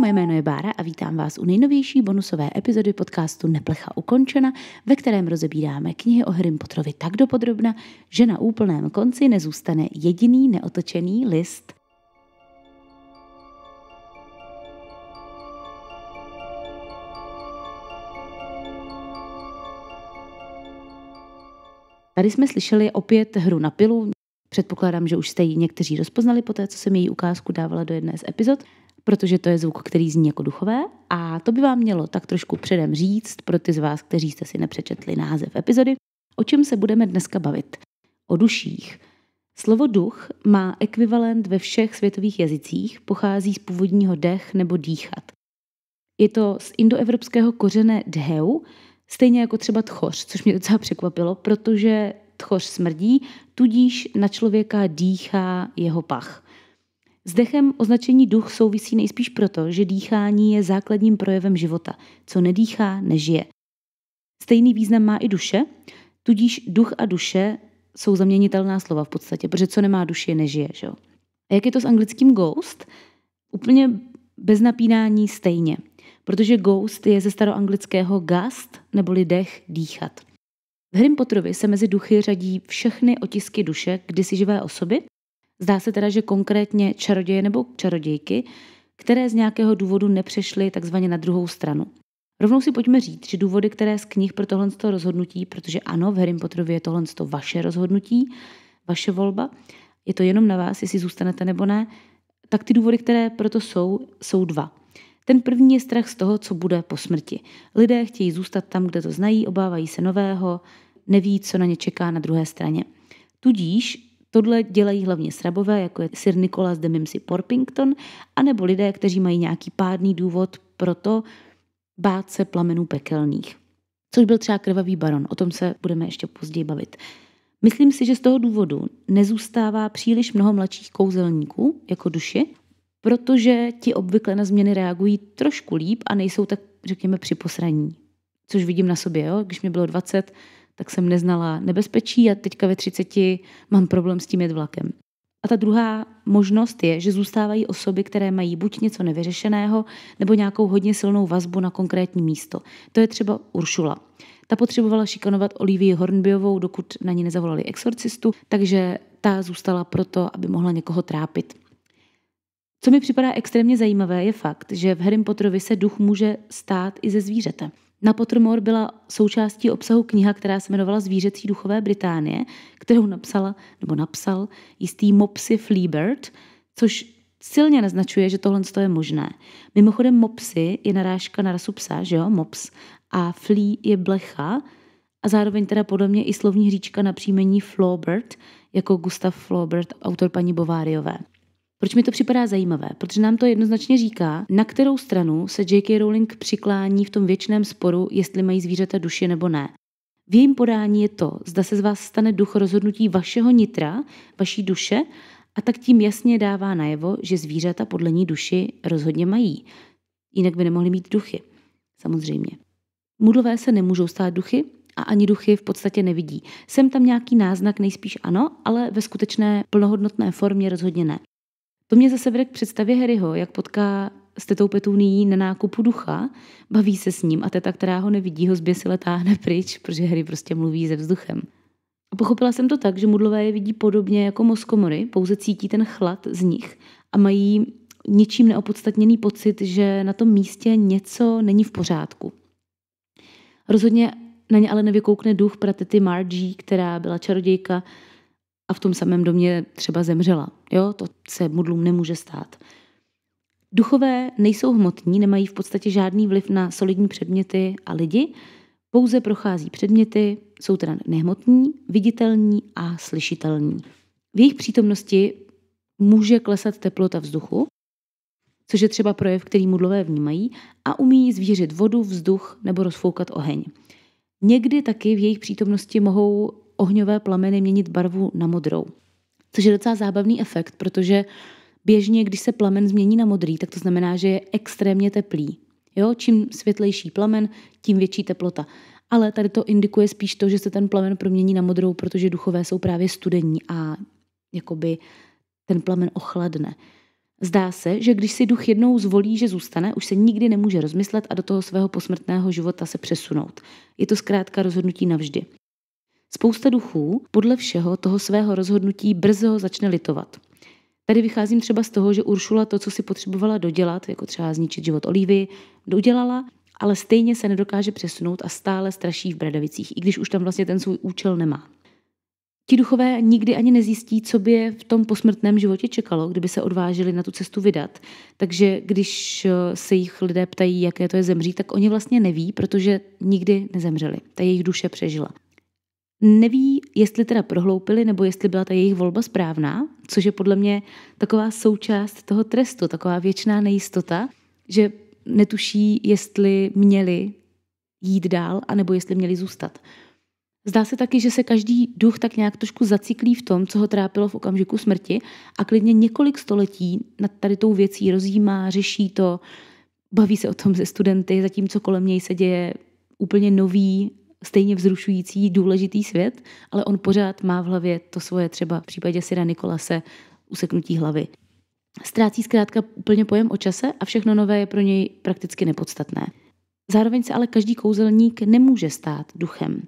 moje jméno je Bára a vítám vás u nejnovější bonusové epizody podcastu Neplecha ukončena, ve kterém rozebíráme knihy o Harry Potrovi tak dopodrobna, že na úplném konci nezůstane jediný neotočený list. Tady jsme slyšeli opět hru na pilu, Předpokládám, že už jste ji někteří rozpoznali po té, co jsem její ukázku dávala do jedné z epizod protože to je zvuk, který zní jako duchové a to by vám mělo tak trošku předem říct pro ty z vás, kteří jste si nepřečetli název epizody, o čem se budeme dneska bavit. O duších. Slovo duch má ekvivalent ve všech světových jazycích, pochází z původního dech nebo dýchat. Je to z indoevropského kořene dheu, stejně jako třeba tchoř, což mě docela překvapilo, protože tchoř smrdí, tudíž na člověka dýchá jeho pach – s dechem označení duch souvisí nejspíš proto, že dýchání je základním projevem života. Co nedýchá, nežije. Stejný význam má i duše, tudíž duch a duše jsou zaměnitelná slova v podstatě, protože co nemá duši, nežije. Že A jak je to s anglickým ghost? Úplně bez napínání stejně, protože ghost je ze staroanglického gast, neboli dech, dýchat. V Harry Potterovi se mezi duchy řadí všechny otisky duše kdysi živé osoby Zdá se teda, že konkrétně čaroděje nebo čarodějky, které z nějakého důvodu nepřešly takzvaně na druhou stranu. Rovnou si pojďme říct, že důvody, které z knih pro tohle rozhodnutí, protože ano, v Harry Potterově je tohle vaše rozhodnutí, vaše volba, je to jenom na vás, jestli zůstanete nebo ne, tak ty důvody, které proto jsou, jsou dva. Ten první je strach z toho, co bude po smrti. Lidé chtějí zůstat tam, kde to znají, obávají se nového, neví, co na ně čeká na druhé straně. Tudíž Tohle dělají hlavně srabové, jako je Sir Nicholas de Mimsy Porpington, anebo lidé, kteří mají nějaký pádný důvod pro to bát se plamenů pekelných. Což byl třeba krvavý baron, o tom se budeme ještě později bavit. Myslím si, že z toho důvodu nezůstává příliš mnoho mladších kouzelníků jako duši, protože ti obvykle na změny reagují trošku líp a nejsou tak, řekněme, připosraní. Což vidím na sobě, jo? když mi bylo 20, tak jsem neznala nebezpečí a teďka ve 30 mám problém s tím jet vlakem. A ta druhá možnost je, že zůstávají osoby, které mají buď něco nevyřešeného, nebo nějakou hodně silnou vazbu na konkrétní místo. To je třeba Uršula. Ta potřebovala šikanovat Olivii Hornbyovou, dokud na ní nezavolali exorcistu, takže ta zůstala proto, aby mohla někoho trápit. Co mi připadá extrémně zajímavé, je fakt, že v Harry Potterovi se duch může stát i ze zvířete. Na Pottermore byla součástí obsahu kniha, která se jmenovala Zvířecí duchové Británie, kterou napsala, nebo napsal jistý Mopsy Fleabird, což silně naznačuje, že tohle je možné. Mimochodem mopsy je narážka na rasu psa, že jo, mops, a flea je blecha a zároveň teda podle mě i slovní hříčka na příjmení Flaubert, jako Gustav Flaubert, autor paní Bováriové. Proč mi to připadá zajímavé? Protože nám to jednoznačně říká, na kterou stranu se J.K. Rowling přiklání v tom věčném sporu, jestli mají zvířata duši nebo ne. V jejím podání je to, zda se z vás stane duch rozhodnutí vašeho nitra, vaší duše, a tak tím jasně dává najevo, že zvířata podle ní duši rozhodně mají. Jinak by nemohly mít duchy. Samozřejmě. Mudlové se nemůžou stát duchy a ani duchy v podstatě nevidí. Jsem tam nějaký náznak, nejspíš ano, ale ve skutečné plnohodnotné formě rozhodně ne. To mě zase vede k představě Harryho, jak potká s tetou Petunii na nákupu ducha, baví se s ním a teta, která ho nevidí, ho zběsile táhne pryč, protože Harry prostě mluví se vzduchem. A pochopila jsem to tak, že mudlové je vidí podobně jako moskomory, pouze cítí ten chlad z nich a mají ničím neopodstatněný pocit, že na tom místě něco není v pořádku. Rozhodně na ně ale nevykoukne duch pratety Margie, která byla čarodějka, a v tom samém domě třeba zemřela. Jo, to se modlům nemůže stát. Duchové nejsou hmotní, nemají v podstatě žádný vliv na solidní předměty a lidi, pouze prochází předměty, jsou teda nehmotní, viditelní a slyšitelní. V jejich přítomnosti může klesat teplota vzduchu, což je třeba projev, který mudlové vnímají, a umí zvířit vodu, vzduch nebo rozfoukat oheň. Někdy taky v jejich přítomnosti mohou ohňové plameny měnit barvu na modrou. Což je docela zábavný efekt, protože běžně, když se plamen změní na modrý, tak to znamená, že je extrémně teplý. Jo? Čím světlejší plamen, tím větší teplota. Ale tady to indikuje spíš to, že se ten plamen promění na modrou, protože duchové jsou právě studení a jakoby ten plamen ochladne. Zdá se, že když si duch jednou zvolí, že zůstane, už se nikdy nemůže rozmyslet a do toho svého posmrtného života se přesunout. Je to zkrátka rozhodnutí navždy. Spousta duchů podle všeho toho svého rozhodnutí brzo začne litovat. Tady vycházím třeba z toho, že Uršula to, co si potřebovala dodělat, jako třeba zničit život Olivy, dodělala, ale stejně se nedokáže přesunout a stále straší v Bradavicích, i když už tam vlastně ten svůj účel nemá. Ti duchové nikdy ani nezjistí, co by je v tom posmrtném životě čekalo, kdyby se odvážili na tu cestu vydat. Takže když eh, se jich lidé ptají, jaké to je zemřít, tak oni vlastně neví, protože nikdy nezemřeli. Ta jejich duše přežila neví, jestli teda prohloupili, nebo jestli byla ta jejich volba správná, což je podle mě taková součást toho trestu, taková věčná nejistota, že netuší, jestli měli jít dál, anebo jestli měli zůstat. Zdá se taky, že se každý duch tak nějak trošku zaciklí v tom, co ho trápilo v okamžiku smrti a klidně několik století nad tady tou věcí rozjímá, řeší to, baví se o tom ze studenty, zatímco kolem něj se děje úplně nový stejně vzrušující, důležitý svět, ale on pořád má v hlavě to svoje třeba v případě Syra Nikolase useknutí hlavy. Ztrácí zkrátka úplně pojem o čase a všechno nové je pro něj prakticky nepodstatné. Zároveň se ale každý kouzelník nemůže stát duchem.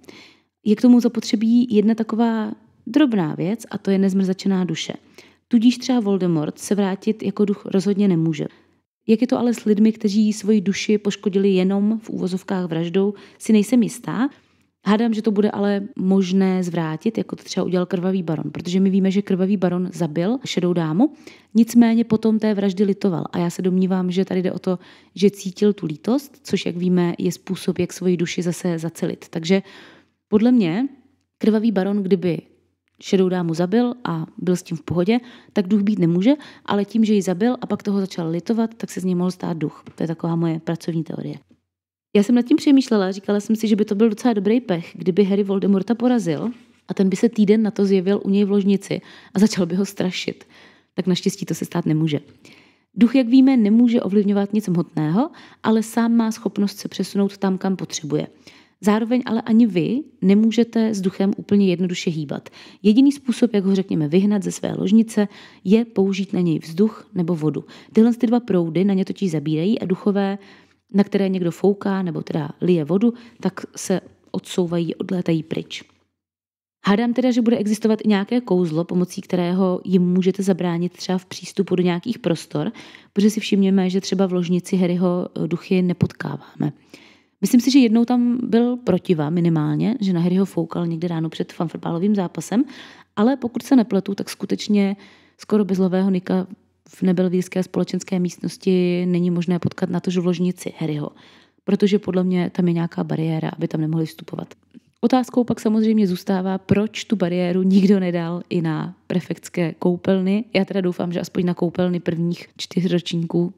Je k tomu zapotřebí jedna taková drobná věc a to je nezmrzačená duše. Tudíž třeba Voldemort se vrátit jako duch rozhodně nemůže. Jak je to ale s lidmi, kteří svoji duši poškodili jenom v úvozovkách vraždou, si nejsem jistá, Hádám, že to bude ale možné zvrátit, jako to třeba udělal krvavý baron, protože my víme, že krvavý baron zabil šedou dámu, nicméně potom té vraždy litoval. A já se domnívám, že tady jde o to, že cítil tu lítost, což, jak víme, je způsob, jak svoji duši zase zacelit. Takže podle mě krvavý baron, kdyby šedou dámu zabil a byl s tím v pohodě, tak duch být nemůže, ale tím, že ji zabil a pak toho začal litovat, tak se z něj mohl stát duch. To je taková moje pracovní teorie. Já jsem nad tím přemýšlela, říkala jsem si, že by to byl docela dobrý pech, kdyby Harry Voldemorta porazil a ten by se týden na to zjevil u něj v ložnici a začal by ho strašit. Tak naštěstí to se stát nemůže. Duch, jak víme, nemůže ovlivňovat nic hmotného, ale sám má schopnost se přesunout tam, kam potřebuje. Zároveň ale ani vy nemůžete s duchem úplně jednoduše hýbat. Jediný způsob, jak ho řekněme vyhnat ze své ložnice, je použít na něj vzduch nebo vodu. Tyhle ty dva proudy na ně totiž zabírají a duchové na které někdo fouká nebo teda lije vodu, tak se odsouvají, odlétají pryč. Hádám teda, že bude existovat i nějaké kouzlo, pomocí kterého jim můžete zabránit třeba v přístupu do nějakých prostor, protože si všimněme, že třeba v ložnici Harryho duchy nepotkáváme. Myslím si, že jednou tam byl protiva minimálně, že na Harryho foukal někde ráno před fanfrbálovým zápasem, ale pokud se nepletu, tak skutečně skoro bezlového Nika v nebelvírské společenské místnosti není možné potkat na v ložnici Harryho, protože podle mě tam je nějaká bariéra, aby tam nemohli vstupovat. Otázkou pak samozřejmě zůstává, proč tu bariéru nikdo nedal i na prefektské koupelny. Já teda doufám, že aspoň na koupelny prvních čtyř ročníků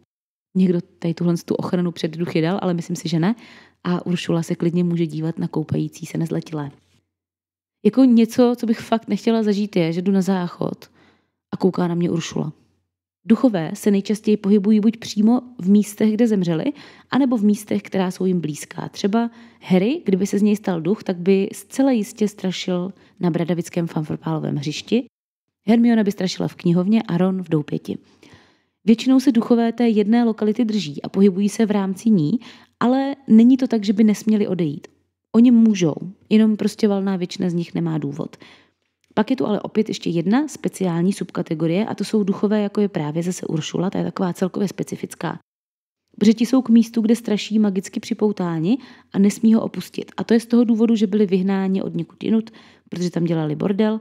někdo tady tuhle tu ochranu před duchy dal, ale myslím si, že ne. A Uršula se klidně může dívat na koupající se nezletilé. Jako něco, co bych fakt nechtěla zažít, je, že jdu na záchod a kouká na mě Uršula. Duchové se nejčastěji pohybují buď přímo v místech, kde zemřeli, anebo v místech, která jsou jim blízká. Třeba Harry, kdyby se z něj stal duch, tak by zcela jistě strašil na bradavickém fanforpálovém hřišti, Hermiona by strašila v knihovně a Ron v doupěti. Většinou se duchové té jedné lokality drží a pohybují se v rámci ní, ale není to tak, že by nesměli odejít. Oni můžou, jenom prostě valná většina z nich nemá důvod. Pak je tu ale opět ještě jedna speciální subkategorie a to jsou duchové, jako je právě zase Uršula, ta je taková celkově specifická. Břeti jsou k místu, kde straší magicky připoutáni a nesmí ho opustit. A to je z toho důvodu, že byli vyhnáni od někud jinut, protože tam dělali bordel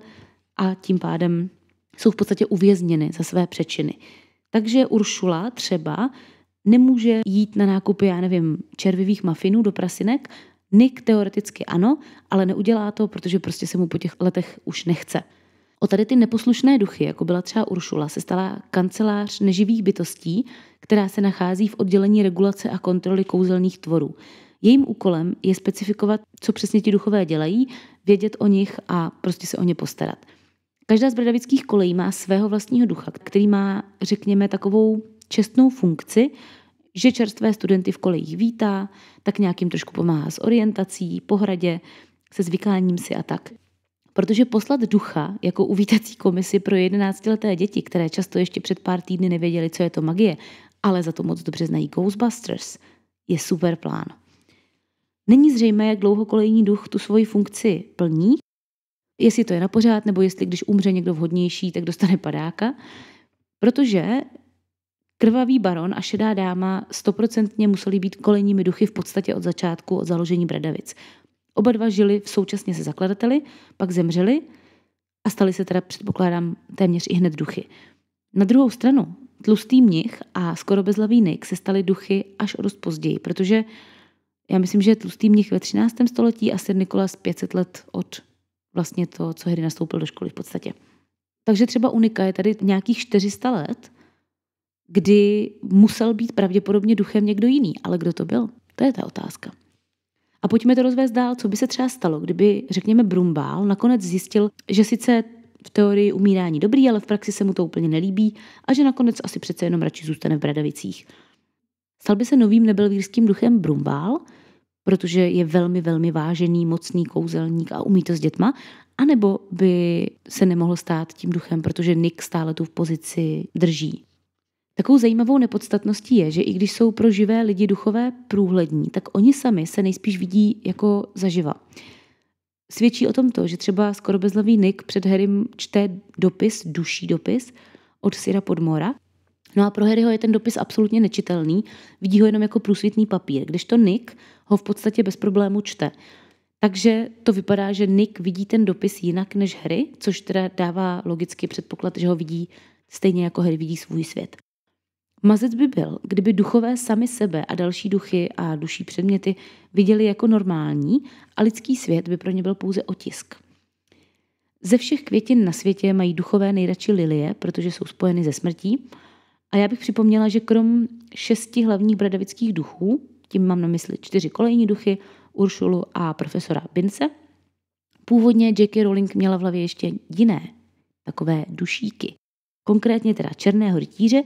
a tím pádem jsou v podstatě uvězněny za své přečiny. Takže Uršula třeba nemůže jít na nákupy, já nevím, červivých mafinů do prasinek, Nick teoreticky ano, ale neudělá to, protože prostě se mu po těch letech už nechce. O tady ty neposlušné duchy, jako byla třeba Uršula, se stala kancelář neživých bytostí, která se nachází v oddělení regulace a kontroly kouzelných tvorů. Jejím úkolem je specifikovat, co přesně ti duchové dělají, vědět o nich a prostě se o ně postarat. Každá z bradavických kolejí má svého vlastního ducha, který má, řekněme, takovou čestnou funkci, že čerstvé studenty v kolejích vítá, tak nějakým trošku pomáhá s orientací, pohradě, se zvykáním si a tak. Protože poslat ducha jako uvítací komisi pro 11-leté děti, které často ještě před pár týdny nevěděli, co je to magie, ale za to moc dobře znají Ghostbusters, je super plán. Není zřejmé, jak dlouho kolejní duch tu svoji funkci plní, jestli to je na pořád, nebo jestli když umře někdo vhodnější, tak dostane padáka, protože Krvavý baron a šedá dáma stoprocentně museli být kolejními duchy v podstatě od začátku, od založení Bradavic. Oba dva žili v současně se zakladateli, pak zemřeli a stali se teda, předpokládám, téměř i hned duchy. Na druhou stranu, tlustý mnich a skoro bezlavý Nick se stali duchy až o dost později, protože já myslím, že tlustý mnich ve 13. století a Sir Nikolas 500 let od vlastně to, co Harry nastoupil do školy v podstatě. Takže třeba Unika je tady nějakých 400 let kdy musel být pravděpodobně duchem někdo jiný. Ale kdo to byl? To je ta otázka. A pojďme to rozvést dál, co by se třeba stalo, kdyby, řekněme, Brumbál nakonec zjistil, že sice v teorii umírání dobrý, ale v praxi se mu to úplně nelíbí a že nakonec asi přece jenom radši zůstane v Bradavicích. Stal by se novým nebelvírským duchem Brumbál, protože je velmi, velmi vážený, mocný kouzelník a umí to s dětma, anebo by se nemohl stát tím duchem, protože Nick stále tu v pozici drží. Takovou zajímavou nepodstatností je, že i když jsou pro živé lidi duchové průhlední, tak oni sami se nejspíš vidí jako zaživa. Svědčí o tom to, že třeba skoro bezlavý Nick před Harrym čte dopis, duší dopis od Syra Podmora. No a pro Harryho je ten dopis absolutně nečitelný, vidí ho jenom jako průsvitný papír, kdežto Nick ho v podstatě bez problému čte. Takže to vypadá, že Nick vidí ten dopis jinak než Harry, což teda dává logicky předpoklad, že ho vidí stejně jako Harry vidí svůj svět. Mazec by byl, kdyby duchové sami sebe a další duchy a duší předměty viděli jako normální a lidský svět by pro ně byl pouze otisk. Ze všech květin na světě mají duchové nejradši lilie, protože jsou spojeny ze smrtí. A já bych připomněla, že krom šesti hlavních bradavických duchů, tím mám na mysli čtyři kolejní duchy, Uršulu a profesora Bince, původně Jackie Rowling měla v hlavě ještě jiné, takové dušíky. Konkrétně teda černého rytíře,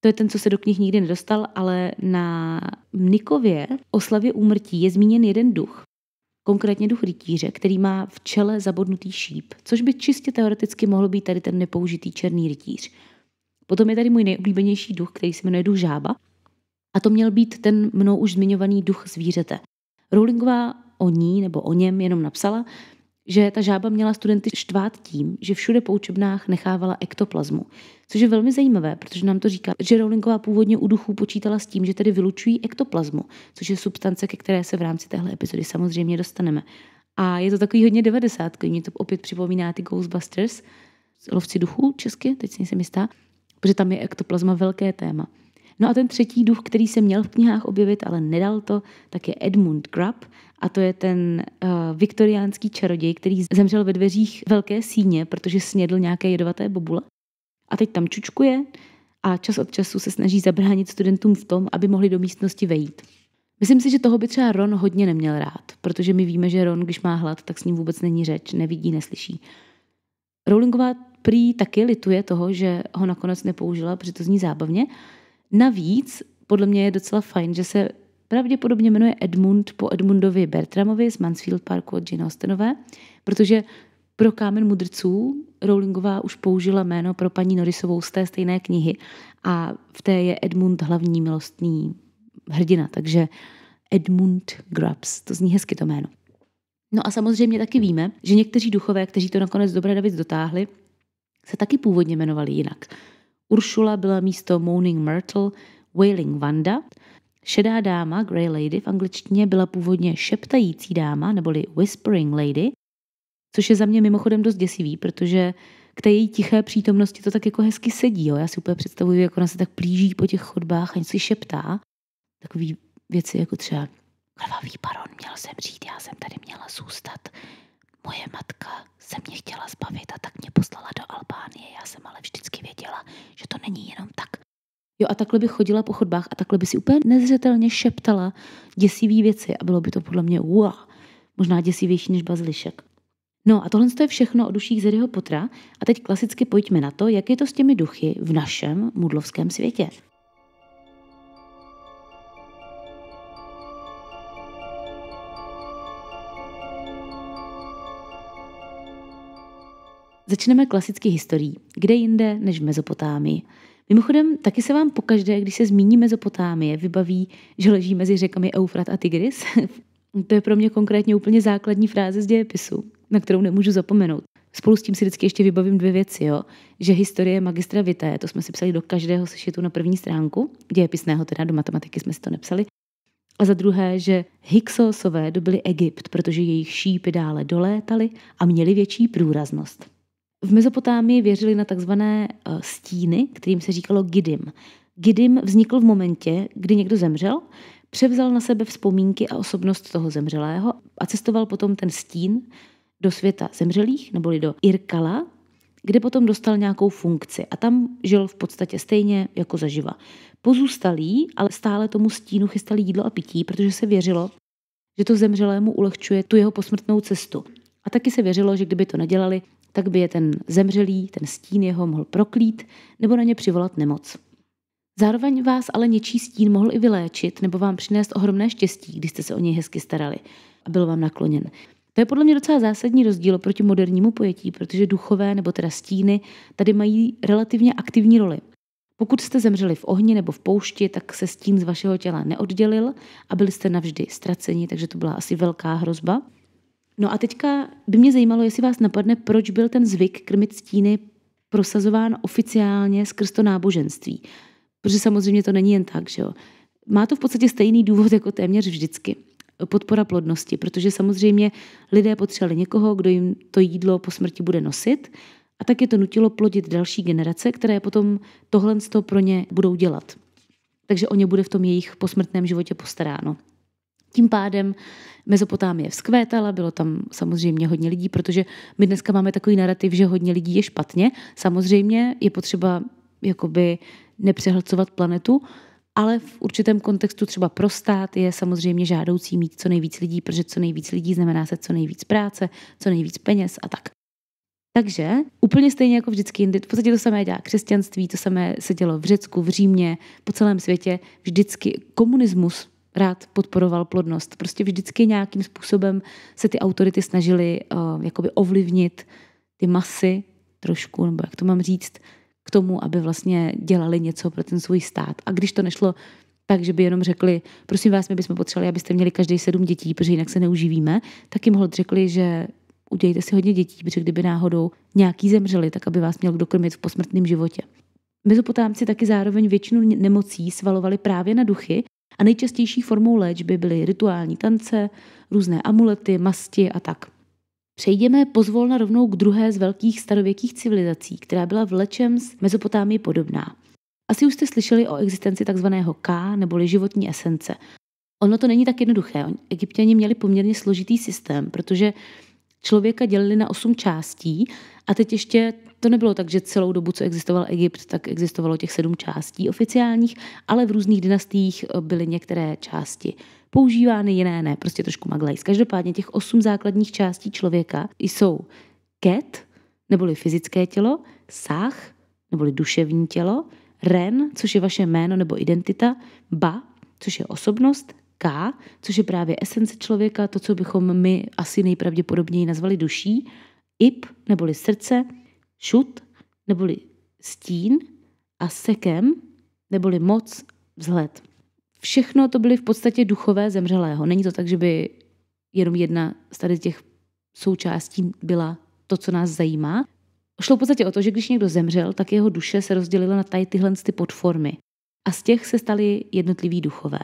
to je ten, co se do knih nikdy nedostal, ale na Mnikově o slavě úmrtí je zmíněn jeden duch, konkrétně duch rytíře, který má v čele zabodnutý šíp, což by čistě teoreticky mohl být tady ten nepoužitý černý rytíř. Potom je tady můj nejoblíbenější duch, který se jmenuje duch žába, a to měl být ten mnou už zmiňovaný duch zvířete. Rowlingová o ní nebo o něm jenom napsala, že ta žába měla studenty štvát tím, že všude po učebnách nechávala ektoplazmu. Což je velmi zajímavé, protože nám to říká, že Rowlingová původně u duchů počítala s tím, že tedy vylučují ektoplazmu, což je substance, ke které se v rámci téhle epizody samozřejmě dostaneme. A je to takový hodně 90. Mě to opět připomíná ty Ghostbusters, lovci duchů česky, teď si nejsem jistá, protože tam je ektoplazma velké téma. No a ten třetí duch, který se měl v knihách objevit, ale nedal to, tak je Edmund Grubb, a to je ten uh, viktoriánský čaroděj, který zemřel ve dveřích velké síně, protože snědl nějaké jedovaté bobule. A teď tam čučkuje a čas od času se snaží zabránit studentům v tom, aby mohli do místnosti vejít. Myslím si, že toho by třeba Ron hodně neměl rád, protože my víme, že Ron, když má hlad, tak s ním vůbec není řeč, nevidí, neslyší. Rowlingová prý taky lituje toho, že ho nakonec nepoužila, protože to zní zábavně. Navíc podle mě je docela fajn, že se pravděpodobně jmenuje Edmund po Edmundovi Bertramovi z Mansfield Parku od Jane Austenové, protože pro Kámen mudrců Rowlingová už použila jméno pro paní Norrisovou z té stejné knihy a v té je Edmund hlavní milostný hrdina, takže Edmund Grubbs, to zní hezky to jméno. No a samozřejmě taky víme, že někteří duchové, kteří to nakonec dobré David dotáhli, se taky původně jmenovali jinak. Uršula byla místo Moaning Myrtle Wailing Vanda Šedá dáma, Grey Lady, v angličtině byla původně šeptající dáma, neboli Whispering Lady, což je za mě mimochodem dost děsivý, protože k té její tiché přítomnosti to tak jako hezky sedí. Jo? Já si úplně představuju, jak ona se tak plíží po těch chodbách a něco šeptá. Takový věci jako třeba krvavý baron, měl jsem říct, já jsem tady měla zůstat. Moje matka se mě chtěla zbavit a tak mě poslala do Albánie. Já jsem ale vždycky věděla, že to není jenom tak, Jo, a takhle bych chodila po chodbách a takhle by si úplně nezřetelně šeptala děsivé věci a bylo by to podle mě wow, možná děsivější než bazlišek. No a tohle je všechno o duších Zeryho Potra a teď klasicky pojďme na to, jak je to s těmi duchy v našem mudlovském světě. Začneme klasicky historií, kde jinde než v Mezopotámii. Mimochodem, taky se vám pokaždé, když se zmíní Mezopotámie, vybaví, že leží mezi řekami Eufrat a Tigris. to je pro mě konkrétně úplně základní fráze z dějepisu, na kterou nemůžu zapomenout. Spolu s tím si vždycky ještě vybavím dvě věci, jo? že historie magistra Vité, to jsme si psali do každého sešitu na první stránku, dějepisného teda, do matematiky jsme si to nepsali, a za druhé, že Hyksosové dobili Egypt, protože jejich šípy dále dolétaly a měli větší průraznost. V Mezopotámii věřili na takzvané eh, stíny, kterým se říkalo gidim. Gidim vznikl v momentě, kdy někdo zemřel, převzal na sebe vzpomínky a osobnost toho zemřelého a cestoval potom ten stín do světa zemřelých, neboli do Irkala, kde potom dostal nějakou funkci a tam žil v podstatě stejně jako zaživa. Pozůstalý, ale stále tomu stínu chystali jídlo a pití, protože se věřilo, že to zemřelému ulehčuje tu jeho posmrtnou cestu. A taky se věřilo, že kdyby to nedělali, tak by je ten zemřelý, ten stín jeho mohl proklít nebo na ně přivolat nemoc. Zároveň vás ale něčí stín mohl i vyléčit nebo vám přinést ohromné štěstí, když jste se o něj hezky starali a byl vám nakloněn. To je podle mě docela zásadní rozdíl oproti modernímu pojetí, protože duchové nebo teda stíny tady mají relativně aktivní roli. Pokud jste zemřeli v ohni nebo v poušti, tak se stín z vašeho těla neoddělil a byli jste navždy ztraceni, takže to byla asi velká hrozba. No a teďka by mě zajímalo, jestli vás napadne, proč byl ten zvyk krmit stíny prosazován oficiálně skrz to náboženství. Protože samozřejmě to není jen tak, že jo. Má to v podstatě stejný důvod jako téměř vždycky. Podpora plodnosti, protože samozřejmě lidé potřebovali někoho, kdo jim to jídlo po smrti bude nosit a tak je to nutilo plodit další generace, které potom tohle pro ně budou dělat. Takže o ně bude v tom jejich posmrtném životě postaráno. Tím pádem Mezopotámie vzkvétala, bylo tam samozřejmě hodně lidí, protože my dneska máme takový narrativ, že hodně lidí je špatně. Samozřejmě je potřeba jakoby nepřehlcovat planetu, ale v určitém kontextu třeba pro stát je samozřejmě žádoucí mít co nejvíc lidí, protože co nejvíc lidí znamená se co nejvíc práce, co nejvíc peněz a tak. Takže úplně stejně jako vždycky jindy, v podstatě to samé dělá křesťanství, to samé se dělo v Řecku, v Římě, po celém světě, vždycky komunismus rád podporoval plodnost. Prostě vždycky nějakým způsobem se ty autority snažily uh, jakoby ovlivnit ty masy trošku, nebo jak to mám říct, k tomu, aby vlastně dělali něco pro ten svůj stát. A když to nešlo tak, že by jenom řekli, prosím vás, my bychom potřebovali, abyste měli každý sedm dětí, protože jinak se neuživíme, tak jim hod řekli, že udělejte si hodně dětí, protože kdyby náhodou nějaký zemřeli, tak aby vás měl kdo krmit v posmrtném životě. Mezopotámci taky zároveň většinu nemocí svalovali právě na duchy a nejčastější formou léčby byly rituální tance, různé amulety, masti a tak. Přejdeme pozvolna rovnou k druhé z velkých starověkých civilizací, která byla v lečem z Mezopotámii podobná. Asi už jste slyšeli o existenci takzvaného K neboli životní esence. Ono to není tak jednoduché. Egyptěni měli poměrně složitý systém, protože člověka dělili na osm částí a teď ještě to nebylo tak, že celou dobu, co existoval Egypt, tak existovalo těch sedm částí oficiálních, ale v různých dynastiích eh, byly některé části používány, jiné ne, prostě trošku maglajs. Každopádně těch osm základních částí člověka jsou ket, neboli fyzické tělo, sách, neboli duševní tělo, ren, což je vaše jméno nebo identita, ba, což je osobnost, k, což je právě esence člověka, to, co bychom my asi nejpravděpodobněji nazvali duší, ip, neboli srdce, šut, neboli stín a sekem, neboli moc, vzhled. Všechno to byly v podstatě duchové zemřelého. Není to tak, že by jenom jedna z tady těch součástí byla to, co nás zajímá. Šlo v podstatě o to, že když někdo zemřel, tak jeho duše se rozdělila na tady tyhle ty podformy. A z těch se staly jednotliví duchové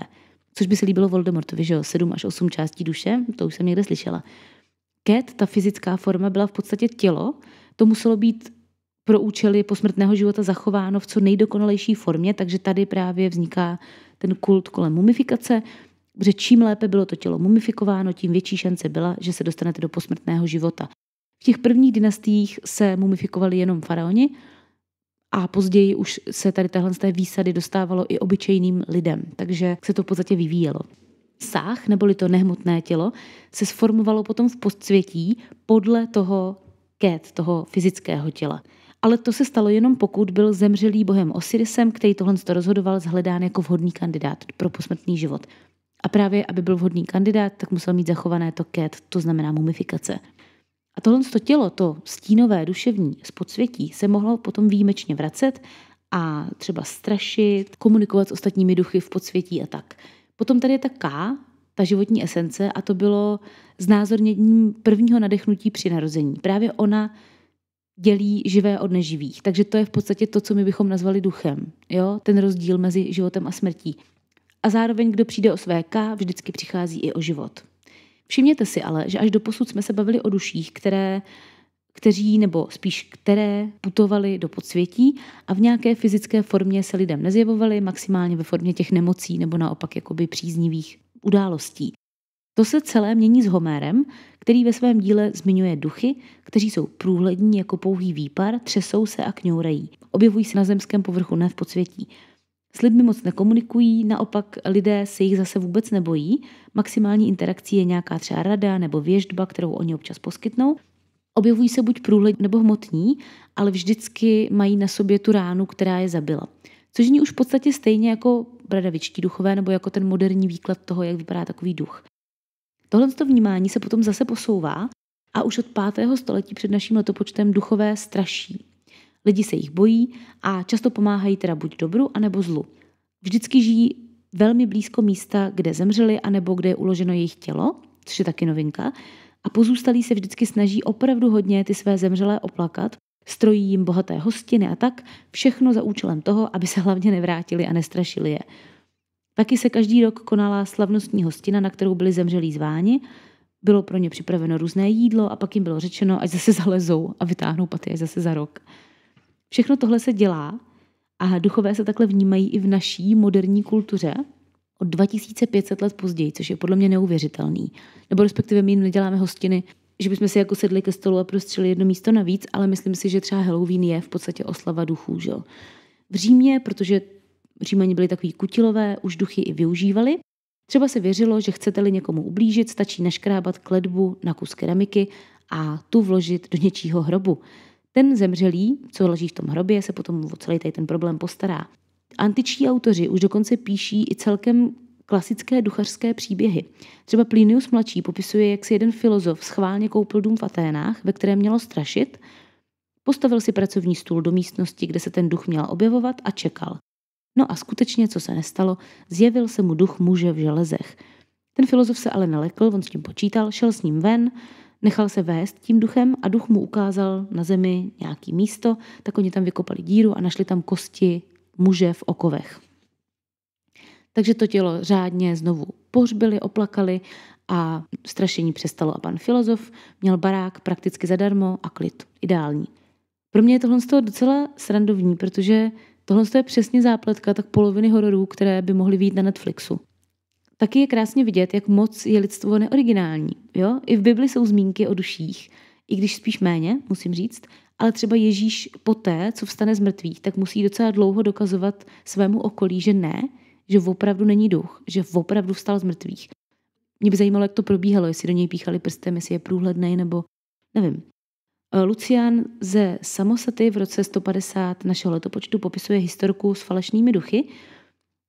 což by se líbilo Voldemortovi, že jo, sedm až osm částí duše, to už jsem někde slyšela. Ket, ta fyzická forma, byla v podstatě tělo, to muselo být pro účely posmrtného života zachováno v co nejdokonalejší formě, takže tady právě vzniká ten kult kolem mumifikace, že čím lépe bylo to tělo mumifikováno, tím větší šance byla, že se dostanete do posmrtného života. V těch prvních dynastiích se mumifikovali jenom faraoni, a později už se tady téhle z té výsady dostávalo i obyčejným lidem, takže se to v podstatě vyvíjelo. Sáh, neboli to nehmotné tělo, se sformovalo potom v postsvětí podle toho ket, toho fyzického těla. Ale to se stalo jenom pokud byl zemřelý bohem Osirisem, který tohle rozhodoval, zhledán jako vhodný kandidát pro posmrtný život. A právě, aby byl vhodný kandidát, tak musel mít zachované to ket, to znamená mumifikace. A tohle to tělo, to stínové duševní z podsvětí, se mohlo potom výjimečně vracet a třeba strašit, komunikovat s ostatními duchy v podsvětí a tak. Potom tady je ta K, ta životní esence, a to bylo znázorněním prvního nadechnutí při narození. Právě ona dělí živé od neživých. Takže to je v podstatě to, co my bychom nazvali duchem. Jo? Ten rozdíl mezi životem a smrtí. A zároveň, kdo přijde o své K, vždycky přichází i o život. Všimněte si ale, že až posud jsme se bavili o duších, které kteří nebo spíš které putovali do podsvětí a v nějaké fyzické formě se lidem nezjevovali, maximálně ve formě těch nemocí nebo naopak jakoby příznivých událostí. To se celé mění s Homérem, který ve svém díle zmiňuje duchy, kteří jsou průhlední jako pouhý výpar, třesou se a kňourají. Objevují se na zemském povrchu, ne v podsvětí. S lidmi moc nekomunikují, naopak lidé se jich zase vůbec nebojí. Maximální interakcí je nějaká třeba rada nebo věždba, kterou oni občas poskytnou. Objevují se buď průhled nebo hmotní, ale vždycky mají na sobě tu ránu, která je zabila. Což ní už v podstatě stejně jako bradavičtí duchové nebo jako ten moderní výklad toho, jak vypadá takový duch. Tohle to vnímání se potom zase posouvá a už od 5. století před naším letopočtem duchové straší. Lidi se jich bojí a často pomáhají teda buď dobru, anebo zlu. Vždycky žijí velmi blízko místa, kde zemřeli, anebo kde je uloženo jejich tělo, což je taky novinka. A pozůstalí se vždycky snaží opravdu hodně ty své zemřelé oplakat, strojí jim bohaté hostiny a tak, všechno za účelem toho, aby se hlavně nevrátili a nestrašili je. Taky se každý rok konala slavnostní hostina, na kterou byli zemřelí zváni. Bylo pro ně připraveno různé jídlo a pak jim bylo řečeno, ať zase zalezou a vytáhnou paty až zase za rok. Všechno tohle se dělá a duchové se takhle vnímají i v naší moderní kultuře od 2500 let později, což je podle mě neuvěřitelný. Nebo respektive my jim neděláme hostiny, že bychom si jako sedli ke stolu a prostřeli jedno místo navíc, ale myslím si, že třeba Halloween je v podstatě oslava duchů. Že? V Římě, protože Římani byli takový kutilové, už duchy i využívali, Třeba se věřilo, že chcete-li někomu ublížit, stačí naškrábat kledbu na kus keramiky a tu vložit do něčího hrobu. Ten zemřelý, co leží v tom hrobě, se potom o celý tady ten problém postará. Antiční autoři už dokonce píší i celkem klasické duchařské příběhy. Třeba Plinius mladší popisuje, jak si jeden filozof schválně koupil dům v Aténách, ve kterém mělo strašit, postavil si pracovní stůl do místnosti, kde se ten duch měl objevovat a čekal. No a skutečně, co se nestalo, zjevil se mu duch muže v železech. Ten filozof se ale nelekl, on s tím počítal, šel s ním ven, Nechal se vést tím duchem a duch mu ukázal na zemi nějaké místo, tak oni tam vykopali díru a našli tam kosti muže v okovech. Takže to tělo řádně znovu pohřbili, oplakali a strašení přestalo a pan filozof měl barák prakticky zadarmo a klid. Ideální. Pro mě je tohle z toho docela srandovní, protože tohle je přesně zápletka tak poloviny hororů, které by mohly být na Netflixu taky je krásně vidět, jak moc je lidstvo neoriginální. Jo? I v Bibli jsou zmínky o duších, i když spíš méně, musím říct, ale třeba Ježíš poté, co vstane z mrtvých, tak musí docela dlouho dokazovat svému okolí, že ne, že opravdu není duch, že opravdu vstal z mrtvých. Mě by zajímalo, jak to probíhalo, jestli do něj píchali prstem, jestli je průhledný, nebo nevím. Eh, Lucian ze Samosaty v roce 150 našeho letopočtu popisuje historku s falešnými duchy,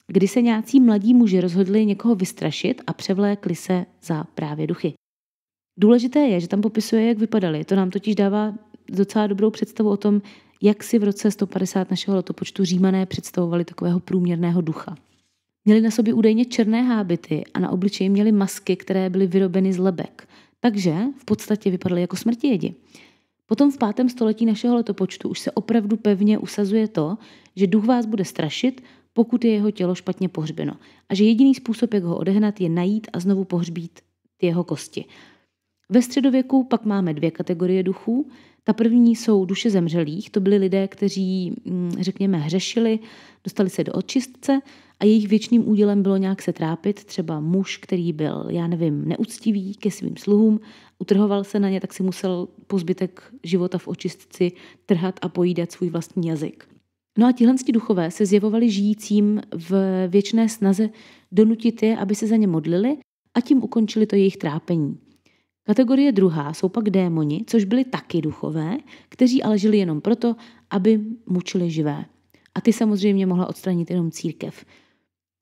kdy se nějací mladí muži rozhodli někoho vystrašit a převlékli se za právě duchy. Důležité je, že tam popisuje, jak vypadali. To nám totiž dává docela dobrou představu o tom, jak si v roce 150 našeho letopočtu římané představovali takového průměrného ducha. Měli na sobě údajně černé hábity a na obličeji měli masky, které byly vyrobeny z lebek, takže v podstatě vypadaly jako smrti jedi. Potom v pátém století našeho letopočtu už se opravdu pevně usazuje to, že duch vás bude strašit pokud je jeho tělo špatně pohřbeno a že jediný způsob, jak ho odehnat, je najít a znovu pohřbít jeho kosti. Ve středověku pak máme dvě kategorie duchů. Ta první jsou duše zemřelých, to byli lidé, kteří, mm, řekněme, hřešili, dostali se do očistce a jejich věčným údělem bylo nějak se trápit, třeba muž, který byl, já nevím, neúctivý ke svým sluhům, utrhoval se na ně, tak si musel po zbytek života v očistci trhat a pojídat svůj vlastní jazyk. No a tihle duchové se zjevovali žijícím v věčné snaze donutit je, aby se za ně modlili a tím ukončili to jejich trápení. Kategorie druhá jsou pak démoni, což byli taky duchové, kteří ale žili jenom proto, aby mučili živé. A ty samozřejmě mohla odstranit jenom církev.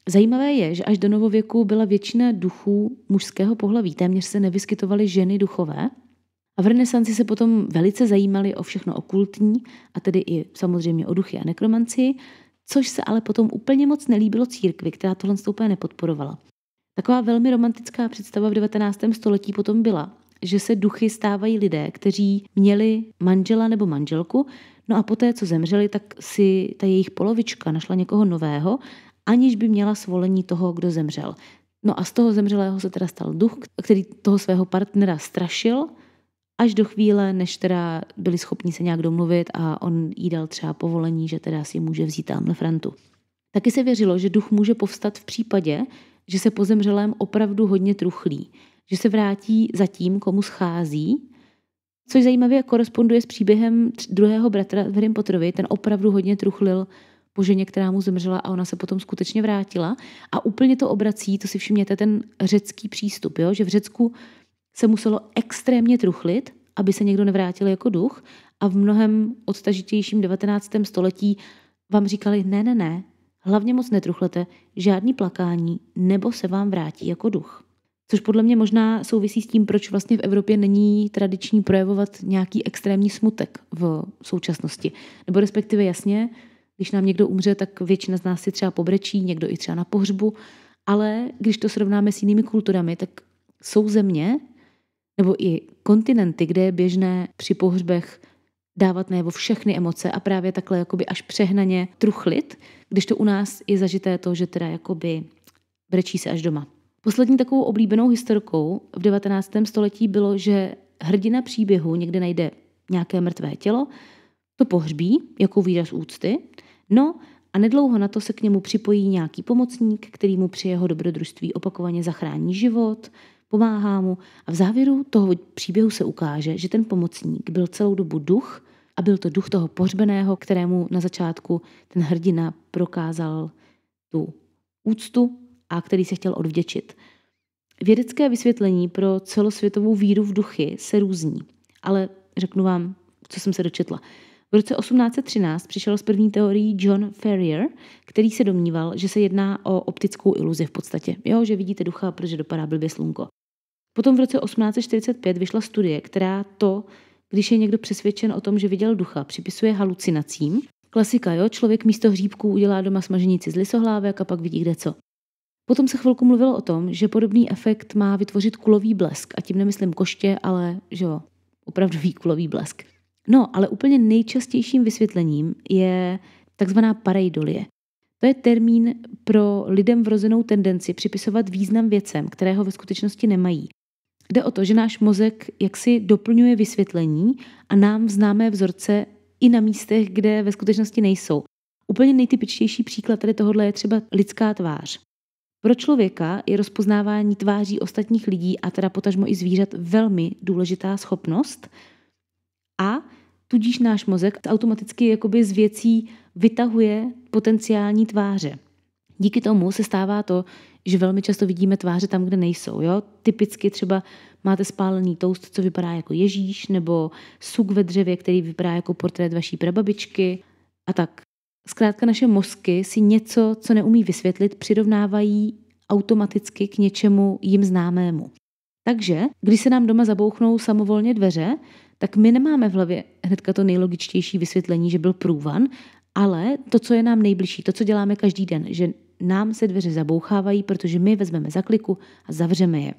Zajímavé je, že až do novověku byla většina duchů mužského pohlaví, téměř se nevyskytovaly ženy duchové, a v renesanci se potom velice zajímali o všechno okultní, a tedy i samozřejmě o duchy a nekromanci, což se ale potom úplně moc nelíbilo církvi, která tohle úplně nepodporovala. Taková velmi romantická představa v 19. století potom byla, že se duchy stávají lidé, kteří měli manžela nebo manželku, no a poté, co zemřeli, tak si ta jejich polovička našla někoho nového, aniž by měla svolení toho, kdo zemřel. No a z toho zemřelého se teda stal duch, který toho svého partnera strašil – Až do chvíle, než teda byli schopni se nějak domluvit a on jí dal třeba povolení, že teda si může vzít tamhle frantu. Taky se věřilo, že duch může povstat v případě, že se po zemřelém opravdu hodně truchlí, že se vrátí za tím, komu schází, což zajímavě koresponduje s příběhem druhého bratra v Harry Potterovi. Ten opravdu hodně truchlil po ženě, která mu zemřela a ona se potom skutečně vrátila. A úplně to obrací, to si všimněte, ten řecký přístup, jo? že v Řecku se muselo extrémně truchlit, aby se někdo nevrátil jako duch a v mnohem odstažitějším 19. století vám říkali, ne, ne, ne, hlavně moc netruchlete, žádný plakání, nebo se vám vrátí jako duch. Což podle mě možná souvisí s tím, proč vlastně v Evropě není tradiční projevovat nějaký extrémní smutek v současnosti. Nebo respektive jasně, když nám někdo umře, tak většina z nás si třeba pobrečí, někdo i třeba na pohřbu, ale když to srovnáme s jinými kulturami, tak jsou země, nebo i kontinenty, kde je běžné při pohřbech dávat najevo všechny emoce a právě takhle jakoby až přehnaně truchlit, když to u nás je zažité to, že teda jakoby brečí se až doma. Poslední takovou oblíbenou historkou v 19. století bylo, že hrdina příběhu někde najde nějaké mrtvé tělo, to pohřbí jako výraz úcty, no a nedlouho na to se k němu připojí nějaký pomocník, který mu při jeho dobrodružství opakovaně zachrání život, pomáhá mu a v závěru toho příběhu se ukáže, že ten pomocník byl celou dobu duch a byl to duch toho pohřbeného, kterému na začátku ten hrdina prokázal tu úctu a který se chtěl odvděčit. Vědecké vysvětlení pro celosvětovou víru v duchy se různí, ale řeknu vám, co jsem se dočetla. V roce 1813 přišel s první teorií John Ferrier, který se domníval, že se jedná o optickou iluzi v podstatě. Jo, že vidíte ducha, protože dopadá blbě slunko. Potom v roce 1845 vyšla studie, která to, když je někdo přesvědčen o tom, že viděl ducha, připisuje halucinacím. Klasika, jo, člověk místo hříbků udělá doma smaženici z lisohlávek a pak vidí kde co. Potom se chvilku mluvilo o tom, že podobný efekt má vytvořit kulový blesk, a tím nemyslím koště, ale že jo, opravdový kulový blesk. No, ale úplně nejčastějším vysvětlením je takzvaná pareidolie. To je termín pro lidem vrozenou tendenci připisovat význam věcem, kterého ve skutečnosti nemají. Jde o to, že náš mozek jaksi doplňuje vysvětlení a nám známé vzorce i na místech, kde ve skutečnosti nejsou. Úplně nejtypičtější příklad tady tohohle je třeba lidská tvář. Pro člověka je rozpoznávání tváří ostatních lidí a teda potažmo i zvířat velmi důležitá schopnost a tudíž náš mozek automaticky jakoby z věcí vytahuje potenciální tváře. Díky tomu se stává to, že velmi často vidíme tváře tam, kde nejsou. Jo? Typicky třeba máte spálený toast, co vypadá jako Ježíš, nebo suk ve dřevě, který vypadá jako portrét vaší prababičky a tak. Zkrátka naše mozky si něco, co neumí vysvětlit, přirovnávají automaticky k něčemu jim známému. Takže, když se nám doma zabouchnou samovolně dveře, tak my nemáme v hlavě hnedka to nejlogičtější vysvětlení, že byl průvan, ale to, co je nám nejbližší, to, co děláme každý den, že nám se dveře zabouchávají, protože my vezmeme zakliku a zavřeme je.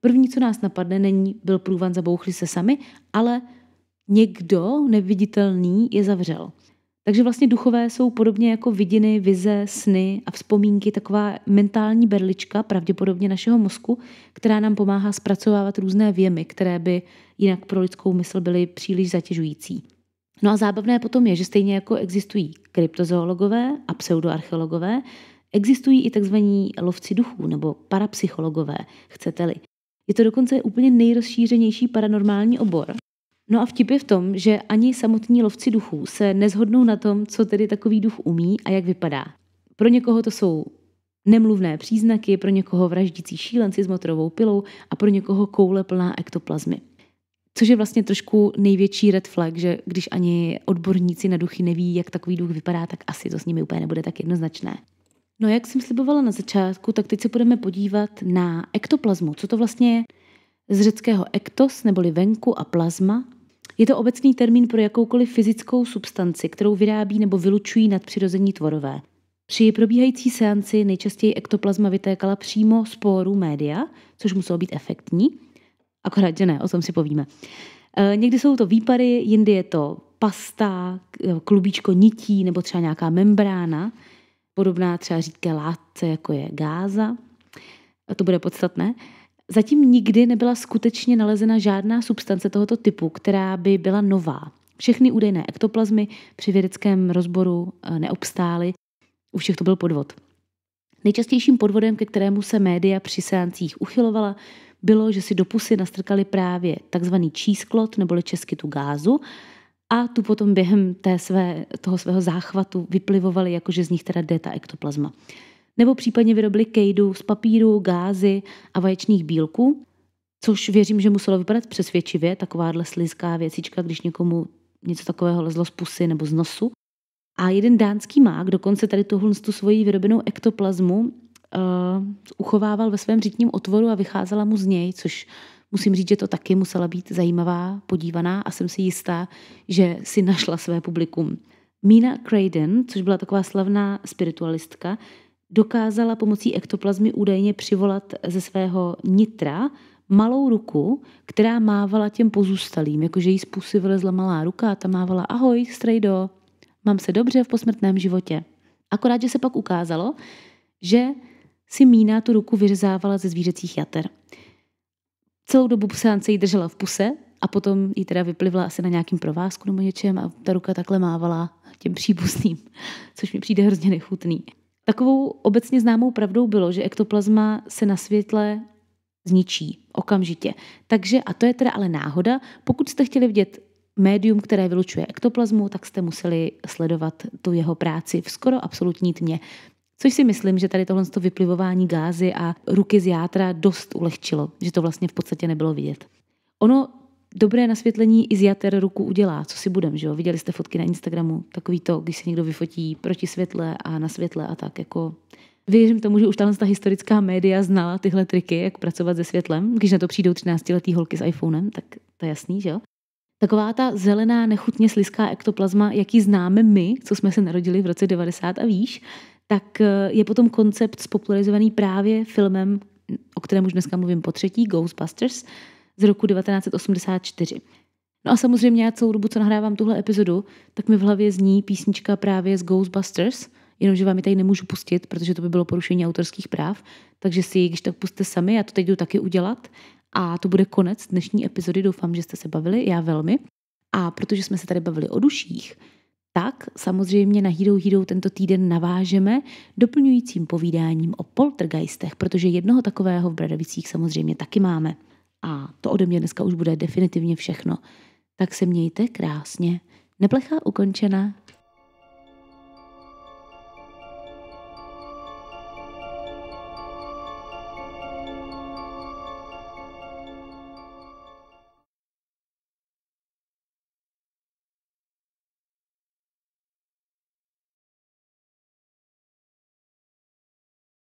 První, co nás napadne, není, byl průvan, zabouchli se sami, ale někdo neviditelný je zavřel. Takže vlastně duchové jsou podobně jako vidiny, vize, sny a vzpomínky, taková mentální berlička pravděpodobně našeho mozku, která nám pomáhá zpracovávat různé věmy, které by jinak pro lidskou mysl byly příliš zatěžující. No a zábavné potom je, že stejně jako existují kryptozoologové a pseudoarcheologové, Existují i tzv. lovci duchů nebo parapsychologové, chcete-li. Je to dokonce úplně nejrozšířenější paranormální obor. No a vtip je v tom, že ani samotní lovci duchů se nezhodnou na tom, co tedy takový duch umí a jak vypadá. Pro někoho to jsou nemluvné příznaky, pro někoho vraždící šílenci s motorovou pilou a pro někoho koule plná ektoplazmy. Což je vlastně trošku největší red flag, že když ani odborníci na duchy neví, jak takový duch vypadá, tak asi to s nimi úplně nebude tak jednoznačné. No jak jsem slibovala na začátku, tak teď se budeme podívat na ektoplazmu. Co to vlastně je? Z řeckého ektos, neboli venku a plazma. Je to obecný termín pro jakoukoliv fyzickou substanci, kterou vyrábí nebo vylučují nadpřirození tvorové. Při probíhající seanci nejčastěji ektoplazma vytékala přímo z poru média, což muselo být efektní. Akorát, že ne, o tom si povíme. E, někdy jsou to výpary, jindy je to pasta, e, klubíčko nití nebo třeba nějaká membrána – podobná třeba řídké látce, jako je gáza, a to bude podstatné, zatím nikdy nebyla skutečně nalezena žádná substance tohoto typu, která by byla nová. Všechny údajné ektoplazmy při vědeckém rozboru eh, neobstály, u všech to byl podvod. Nejčastějším podvodem, ke kterému se média při seancích uchylovala, bylo, že si do pusy nastrkali právě takzvaný čísklot neboli česky tu gázu a tu potom během té své, toho svého záchvatu vyplivovaly, jakože z nich teda jde ta ektoplazma. Nebo případně vyrobili kejdu z papíru, gázy a vaječných bílků, což věřím, že muselo vypadat přesvědčivě, takováhle slizká věcička, když někomu něco takového lezlo z pusy nebo z nosu. A jeden dánský mák dokonce tady tuhle tu svoji vyrobenou ektoplazmu uh, uchovával ve svém řitním otvoru a vycházela mu z něj, což Musím říct, že to taky musela být zajímavá, podívaná a jsem si jistá, že si našla své publikum. Mina Craden, což byla taková slavná spiritualistka, dokázala pomocí ektoplazmy údajně přivolat ze svého nitra malou ruku, která mávala těm pozůstalým, jakože jí z pusy vylezla malá ruka a ta mávala ahoj, strejdo, mám se dobře v posmrtném životě. Akorát, že se pak ukázalo, že si Mína tu ruku vyřezávala ze zvířecích jater celou dobu seance ji držela v puse a potom ji teda vyplivla asi na nějakým provázku nebo něčem a ta ruka takhle mávala těm příbuzným, což mi přijde hrozně nechutný. Takovou obecně známou pravdou bylo, že ektoplazma se na světle zničí okamžitě. Takže, a to je teda ale náhoda, pokud jste chtěli vidět médium, které vylučuje ektoplazmu, tak jste museli sledovat tu jeho práci v skoro absolutní tmě. Což si myslím, že tady tohle vyplivování gázy a ruky z játra dost ulehčilo, že to vlastně v podstatě nebylo vidět. Ono dobré nasvětlení i z jater ruku udělá, co si budem, že jo? Viděli jste fotky na Instagramu, takový to, když se někdo vyfotí proti světle a na světle a tak, jako Věřím tomu, že už tahle ta historická média znala tyhle triky, jak pracovat se světlem. Když na to přijdou 13-letý holky s iPhonem, tak to je jasný, že jo? Taková ta zelená, nechutně sliská ektoplazma, jaký známe my, co jsme se narodili v roce 90 a výš, tak eh, je potom koncept spopularizovaný právě filmem, o kterém už dneska mluvím po třetí, Ghostbusters z roku 1984. No a samozřejmě já celou dobu, co nahrávám tuhle epizodu, tak mi v hlavě zní písnička právě z Ghostbusters, jenomže vám ji tady nemůžu pustit, protože to by bylo porušení autorských práv, takže si ji když tak puste sami, já to teď jdu taky udělat a to bude konec dnešní epizody, doufám, že jste se bavili, já velmi. A protože jsme se tady bavili o duších, tak samozřejmě na Hero Hero tento týden navážeme doplňujícím povídáním o poltergeistech, protože jednoho takového v Bradavicích samozřejmě taky máme. A to ode mě dneska už bude definitivně všechno. Tak se mějte krásně. Neplecha ukončena.